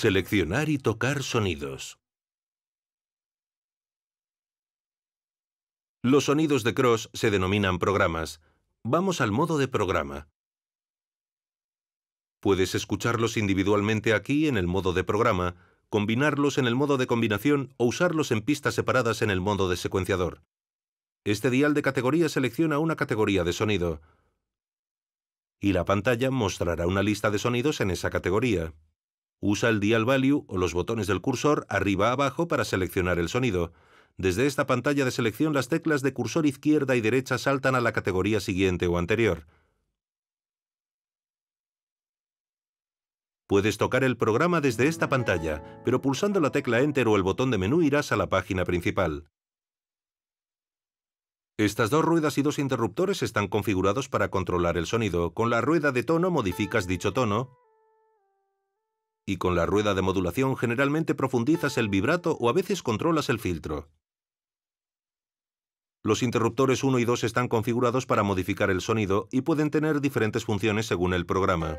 Seleccionar y tocar sonidos. Los sonidos de Cross se denominan programas. Vamos al modo de programa. Puedes escucharlos individualmente aquí en el modo de programa, combinarlos en el modo de combinación o usarlos en pistas separadas en el modo de secuenciador. Este dial de categoría selecciona una categoría de sonido y la pantalla mostrará una lista de sonidos en esa categoría. Usa el dial value o los botones del cursor arriba abajo para seleccionar el sonido. Desde esta pantalla de selección las teclas de cursor izquierda y derecha saltan a la categoría siguiente o anterior. Puedes tocar el programa desde esta pantalla, pero pulsando la tecla Enter o el botón de menú irás a la página principal. Estas dos ruedas y dos interruptores están configurados para controlar el sonido. Con la rueda de tono modificas dicho tono y con la rueda de modulación generalmente profundizas el vibrato o a veces controlas el filtro. Los interruptores 1 y 2 están configurados para modificar el sonido y pueden tener diferentes funciones según el programa.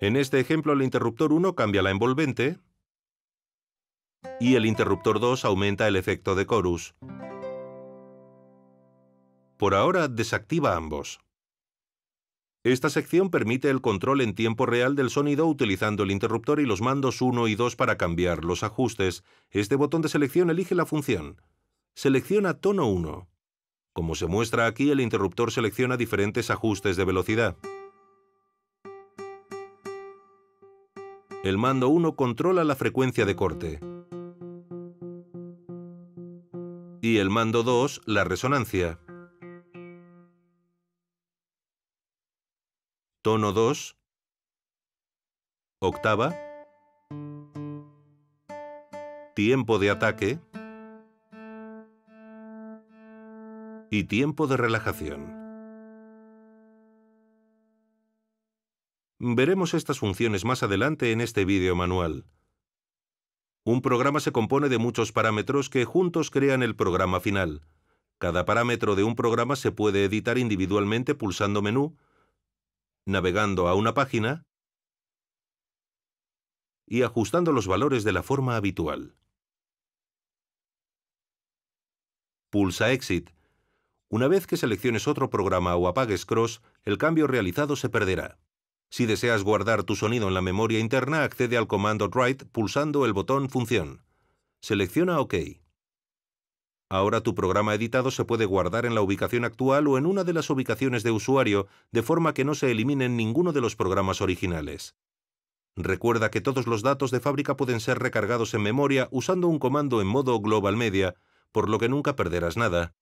En este ejemplo, el interruptor 1 cambia la envolvente y el interruptor 2 aumenta el efecto de chorus. Por ahora, desactiva ambos. Esta sección permite el control en tiempo real del sonido utilizando el interruptor y los mandos 1 y 2 para cambiar los ajustes. Este botón de selección elige la función. Selecciona tono 1. Como se muestra aquí, el interruptor selecciona diferentes ajustes de velocidad. El mando 1 controla la frecuencia de corte. Y el mando 2, la resonancia. tono 2, octava, tiempo de ataque y tiempo de relajación. Veremos estas funciones más adelante en este vídeo manual. Un programa se compone de muchos parámetros que juntos crean el programa final. Cada parámetro de un programa se puede editar individualmente pulsando menú, navegando a una página y ajustando los valores de la forma habitual. Pulsa Exit. Una vez que selecciones otro programa o apagues Cross, el cambio realizado se perderá. Si deseas guardar tu sonido en la memoria interna, accede al comando Write pulsando el botón Función. Selecciona OK. Ahora tu programa editado se puede guardar en la ubicación actual o en una de las ubicaciones de usuario, de forma que no se eliminen ninguno de los programas originales. Recuerda que todos los datos de fábrica pueden ser recargados en memoria usando un comando en modo Global Media, por lo que nunca perderás nada.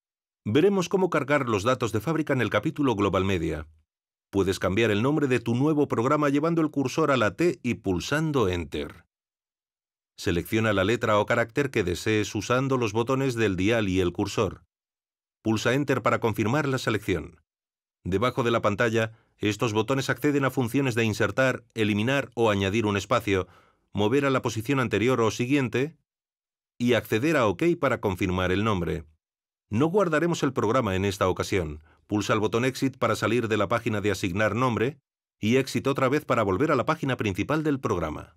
Veremos cómo cargar los datos de fábrica en el capítulo Global Media. Puedes cambiar el nombre de tu nuevo programa llevando el cursor a la T y pulsando Enter. Selecciona la letra o carácter que desees usando los botones del dial y el cursor. Pulsa Enter para confirmar la selección. Debajo de la pantalla, estos botones acceden a funciones de insertar, eliminar o añadir un espacio, mover a la posición anterior o siguiente y acceder a OK para confirmar el nombre. No guardaremos el programa en esta ocasión. Pulsa el botón Exit para salir de la página de asignar nombre y Exit otra vez para volver a la página principal del programa.